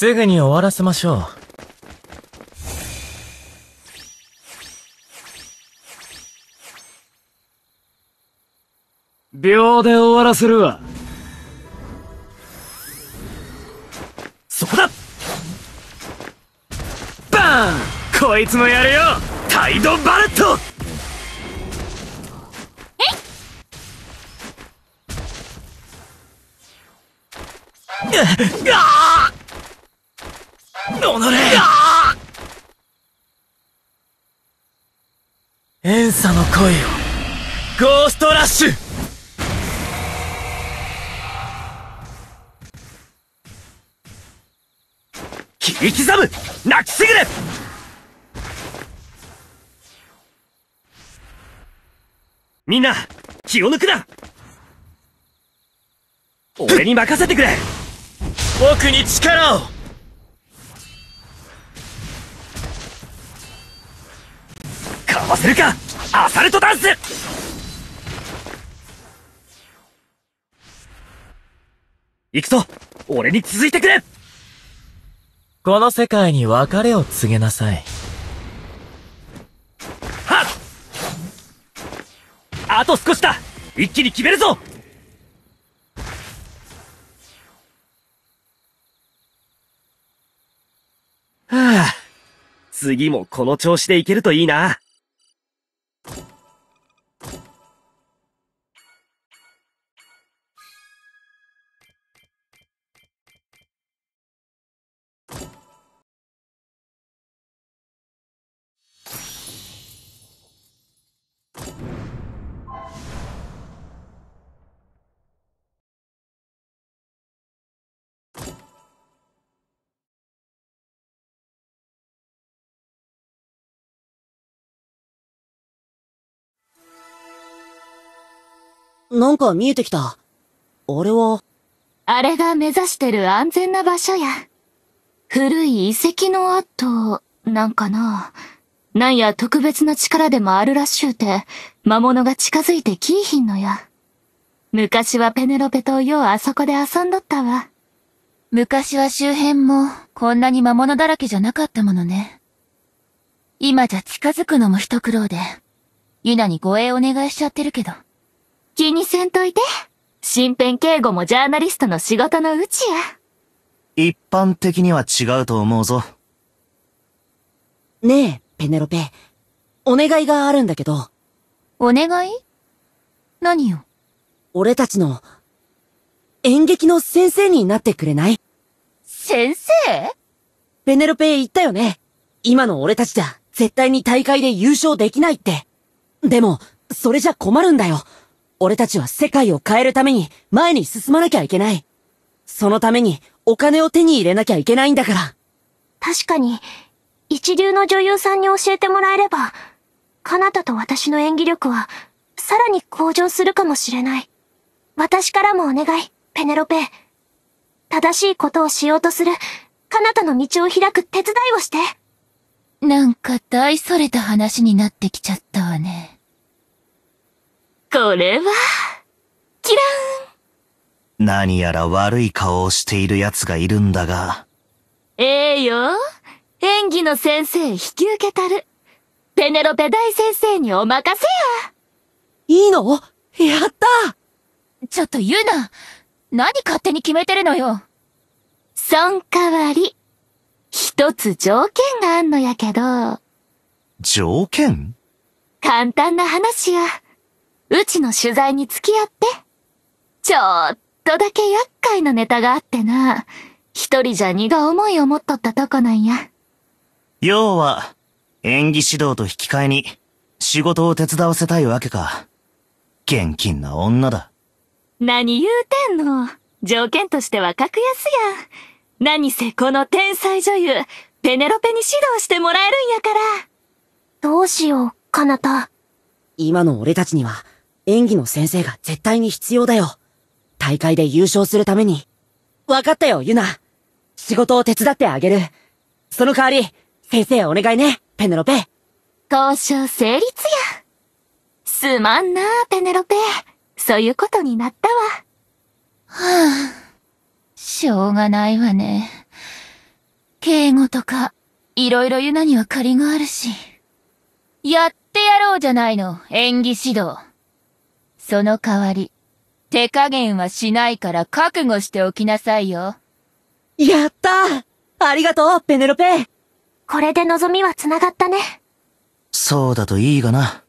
すぐに終わらせましょう。秒で終わらせるわ。そこだバーンこいつもやるよタイドバレットえっああ遠さの声をゴーストラッシュ切り刻む泣きすぐれみんな気を抜くな俺に任せてくれ僕に力をせるかアサルトダンス行くぞ俺に続いてくれこの世界に別れを告げなさい。はっあと少しだ一気に決めるぞはあ、次もこの調子でいけるといいな。なんか見えてきた。あれは。あれが目指してる安全な場所や。古い遺跡の跡、なんかな。なんや特別な力でもあるらしゅうて、魔物が近づいてきいひんのや。昔はペネロペとようあそこで遊んどったわ。昔は周辺もこんなに魔物だらけじゃなかったものね。今じゃ近づくのも一苦労で、ユナに護衛お願いしちゃってるけど。気にせんといて。身辺警護もジャーナリストの仕事のうちや。一般的には違うと思うぞ。ねえ、ペネロペ。お願いがあるんだけど。お願い何を俺たちの、演劇の先生になってくれない先生ペネロペ言ったよね。今の俺たちじゃ、絶対に大会で優勝できないって。でも、それじゃ困るんだよ。俺たちは世界を変えるために前に進まなきゃいけない。そのためにお金を手に入れなきゃいけないんだから。確かに、一流の女優さんに教えてもらえれば、彼方と私の演技力は、さらに向上するかもしれない。私からもお願い、ペネロペ。正しいことをしようとする、彼方の道を開く手伝いをして。なんか大それた話になってきちゃったわね。これは、キラン。何やら悪い顔をしている奴がいるんだが。ええよ。演技の先生引き受けたる。ペネロペ大先生にお任せや。いいのやったちょっと言うな。何勝手に決めてるのよ。そん代わり、一つ条件があんのやけど。条件簡単な話や。うちの取材に付き合って。ちょっとだけ厄介なネタがあってな。一人じゃ荷が重い思っとったとこなんや。要は、演技指導と引き換えに、仕事を手伝わせたいわけか。現金な女だ。何言うてんの。条件としては格安や。何せこの天才女優、ペネロペに指導してもらえるんやから。どうしよう、彼方、今の俺たちには、演技の先生が絶対に必要だよ。大会で優勝するために。わかったよ、ユナ。仕事を手伝ってあげる。その代わり、先生お願いね、ペネロペ。交渉成立や。すまんな、ペネロペ。そういうことになったわ。はぁ、あ、しょうがないわね。敬語とか、いろいろユナには借りがあるし。やってやろうじゃないの、演技指導。その代わり、手加減はしないから覚悟しておきなさいよ。やったありがとう、ペネロペこれで望みは繋がったね。そうだといいがな。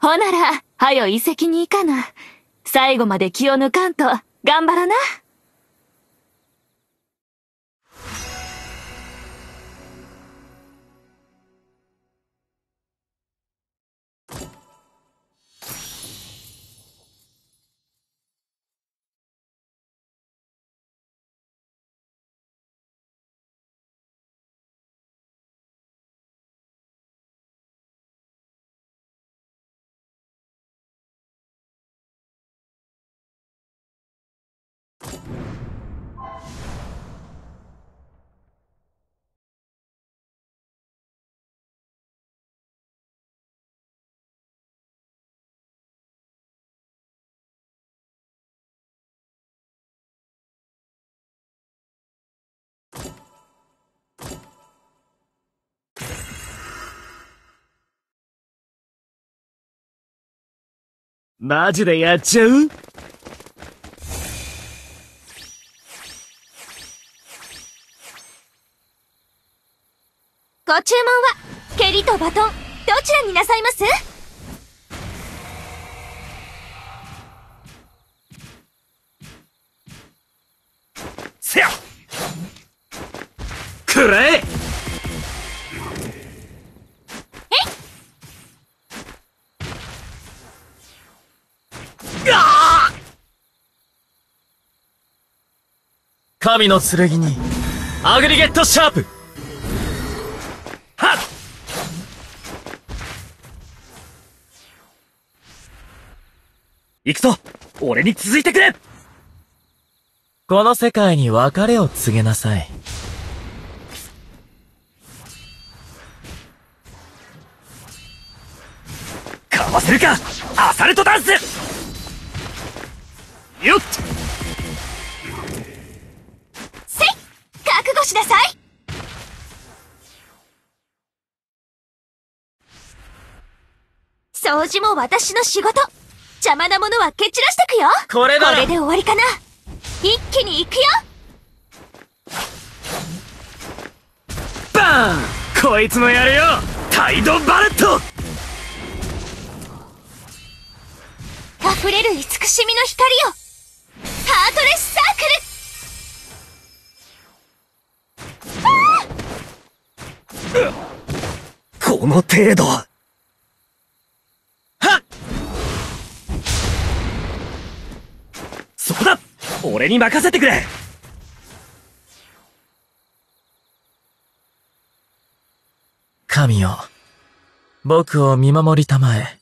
ほなら、はよ遺跡に行かな。最後まで気を抜かんと、頑張らな。マジでやっちゃうご注文は蹴りとバトンどちらになさいますせやくれ神の剣にアグリゲットシャープはっ行くぞ俺に続いてくれこの世界に別れを告げなさい。かわせるかアサルトダンスよっろしなさい掃除も私の仕事邪魔なものは蹴散らしてくよこれだこれで終わりかな一気に行くよバーンこいつもやるよタイドバレット溢れる慈しみの光よハートレスサークルこの程度はっそこだ俺に任せてくれ神よ僕を見守りたまえ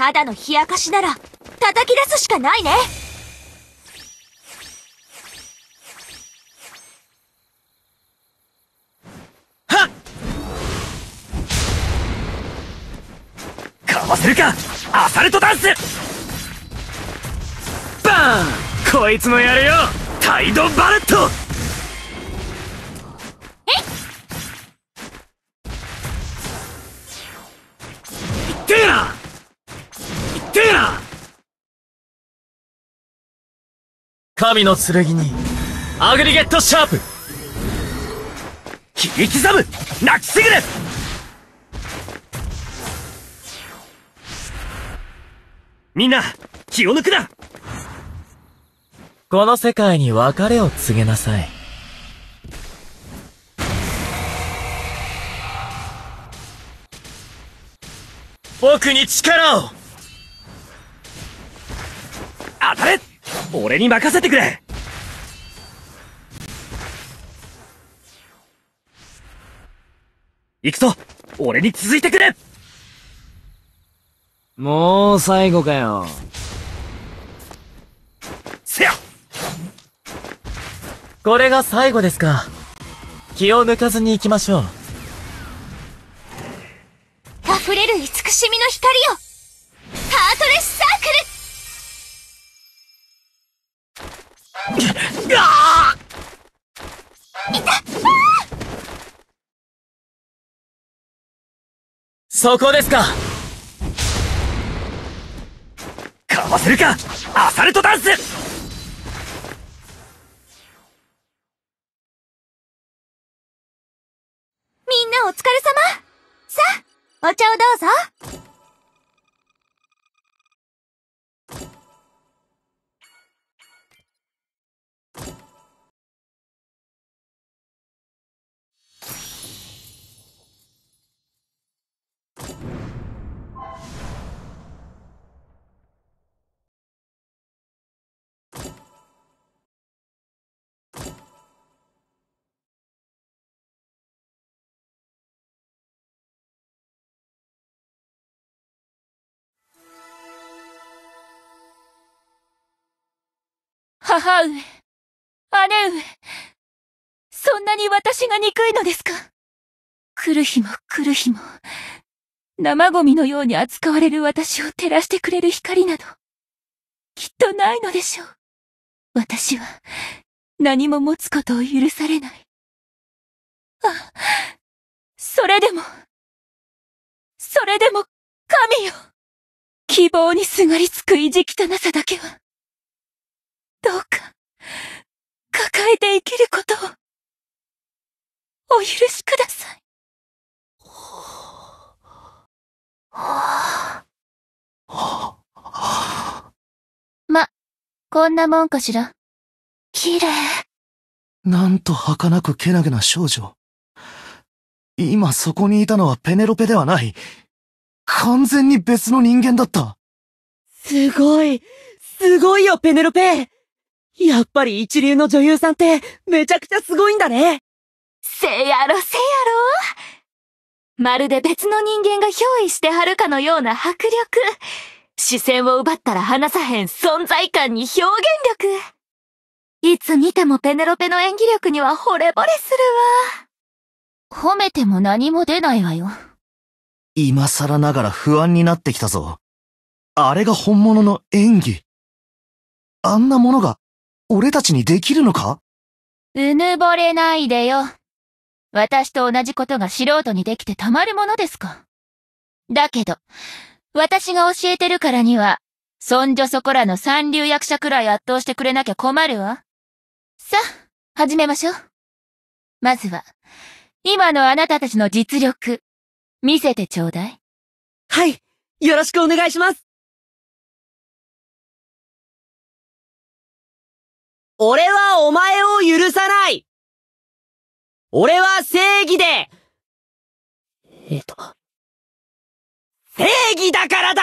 ただの冷やかしなら叩き出すしかないねかわせるかアサルトダンスバーンこいつのやれよタイドバレット神の剣にアグリゲットシャープ切り刻む泣きすぐれみんな気を抜くなこの世界に別れを告げなさい僕に力を当たれ俺に任せてくれ行くぞ俺に続いてくれもう最後かよ。せやこれが最後ですか。気を抜かずに行きましょう。溢れる慈しみの光よハートレスそこですかかわせるかアサルトダンスみんなお疲れ様さあ、お茶をどうぞ母上、姉上、そんなに私が憎いのですか来る日も来る日も、生ゴミのように扱われる私を照らしてくれる光など、きっとないのでしょう。私は、何も持つことを許されない。あ、それでも、それでも、神よ希望にすがりつく意地汚さだけは。どうか、抱えて生きることを、お許しください。ま、こんなもんかしら。綺麗。なんと儚くけなげな少女。今そこにいたのはペネロペではない。完全に別の人間だった。すごい、すごいよ、ペネロペやっぱり一流の女優さんって、めちゃくちゃすごいんだねせやろせやろまるで別の人間が憑依してはるかのような迫力。視線を奪ったら離さへん存在感に表現力。いつ見てもペネロペの演技力には惚れ惚れするわ。褒めても何も出ないわよ。今更ながら不安になってきたぞ。あれが本物の演技。あんなものが俺たちにできるのかうぬぼれないでよ。私と同じことが素人にできてたまるものですか。だけど、私が教えてるからには、そんじょそこらの三流役者くらい圧倒してくれなきゃ困るわ。さあ、始めましょう。まずは、今のあなたたちの実力、見せてちょうだい。はい、よろしくお願いします俺はお前を許さない俺は正義でえっと。正義だからだ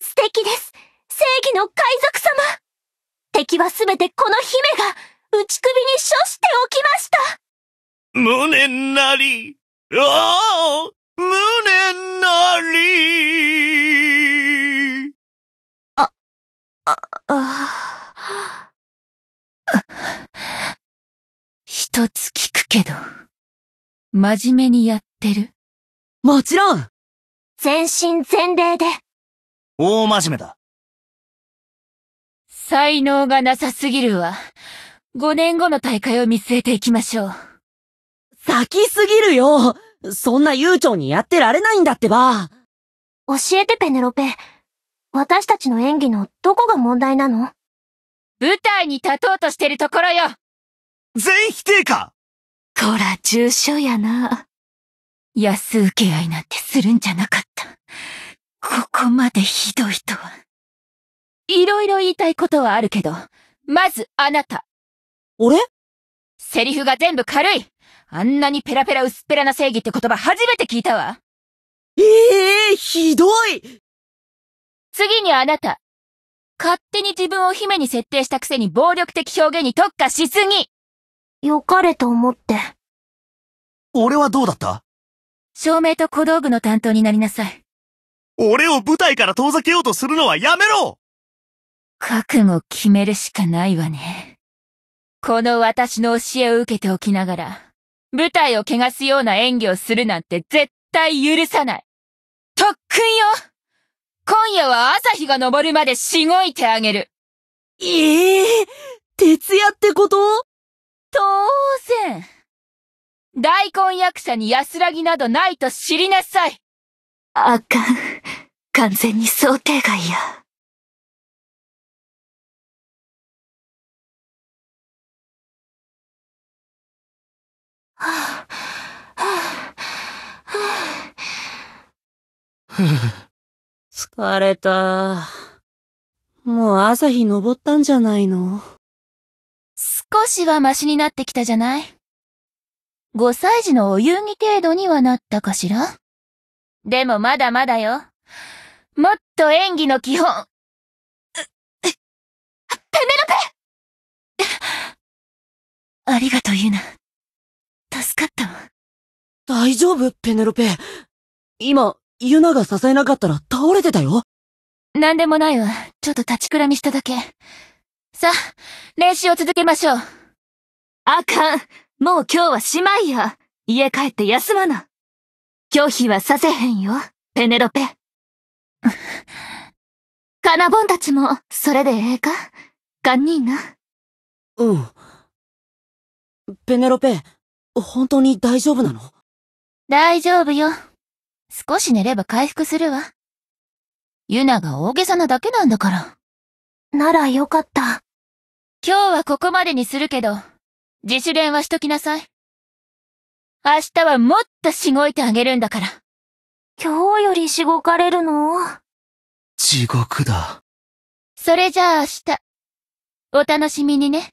素敵です正義の海賊様敵はすべてこの姫が打ち首に処しておきました無念なりああ無念なりあ、あ、ああ。一つ聞くけど、真面目にやってるもちろん全身全霊で。大真面目だ。才能がなさすぎるわ。5年後の大会を見据えていきましょう。先すぎるよそんな悠長にやってられないんだってば教えてペネロペ。私たちの演技のどこが問題なの舞台に立とうとしてるところよ全否定かこら、重症やな。安請け合いなんてするんじゃなかった。ここまでひどいとは。いろいろ言いたいことはあるけど、まずあなた。俺セリフが全部軽いあんなにペラペラ薄っぺらな正義って言葉初めて聞いたわええー、ひどい次にあなた。勝手に自分を姫に設定したくせに暴力的表現に特化しすぎ良かれと思って。俺はどうだった照明と小道具の担当になりなさい。俺を舞台から遠ざけようとするのはやめろ覚悟決めるしかないわね。この私の教えを受けておきながら、舞台を汚すような演技をするなんて絶対許さない。特訓よ今夜は朝日が昇るまでしごいてあげる。ええー、徹夜ってこと当然。大根役者に安らぎなどないと知りなさい。あかん。完全に想定外や。はぁ、あ、はぁ、あ、はぁ、あ、はぁ。疲れた。もう朝日登ったんじゃないの少しはマシになってきたじゃない ?5 歳児のお遊戯程度にはなったかしらでもまだまだよ。もっと演技の基本。ペネロペありがとう、ユナ。助かったわ。大丈夫、ペネロペ。今、ユナが支えなかったら倒れてたよなんでもないわ。ちょっと立ちくらみしただけ。さあ、練習を続けましょう。あかん。もう今日はしまいや。家帰って休まな。拒否はさせへんよ、ペネロペ。カナボンたちも、それでええかカンニーナ。うん。ペネロペ、本当に大丈夫なの大丈夫よ。少し寝れば回復するわ。ユナが大げさなだけなんだから。ならよかった。今日はここまでにするけど、自主練はしときなさい。明日はもっとしごいてあげるんだから。今日よりしごかれるの地獄だ。それじゃあ明日、お楽しみにね。